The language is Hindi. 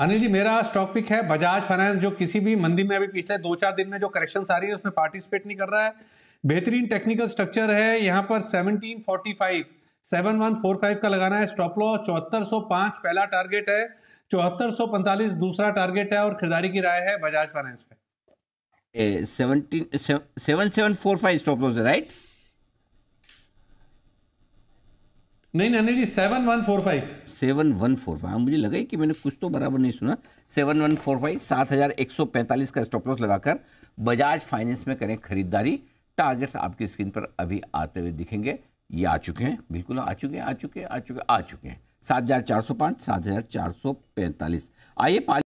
अनिल जी मेरा आज टॉपिक है बजाज फाइनेंस जो किसी भी मंदी में अभी पिछले दो चार दिन में जो करेक्शन आ रही है उसमें पार्टिसिपेट नहीं कर रहा है बेहतरीन टेक्निकल स्ट्रक्चर है यहाँ पर फोर फाइव का लगाना है स्टॉप लॉस चौहत्तर सौ पांच पहला टारगेट है चौहत्तर सौ पैंतालीस दूसरा टारगेट है और खरीदारी की राय है बजाज फाइनेंस पे seven seven four five stop loss right नहीं नहीं जी seven one four five seven one four five मुझे लगा कि मैंने कुछ तो बराबर नहीं सुना सेवन वन फोर फाइव सात हजार एक सौ पैंतालीस का स्टॉप लॉस लगाकर बजाज फाइनेंस में करें खरीदारी टारगेट्स आपकी स्क्रीन पर अभी आते हुए दिखेंगे ये आ चुके हैं बिल्कुल आ चुके हैं आ चुके हैं आ चुके हैं आ चुके हैं सात हजार चार सौ पाँच सात हजार चार सौ पैंतालीस आइए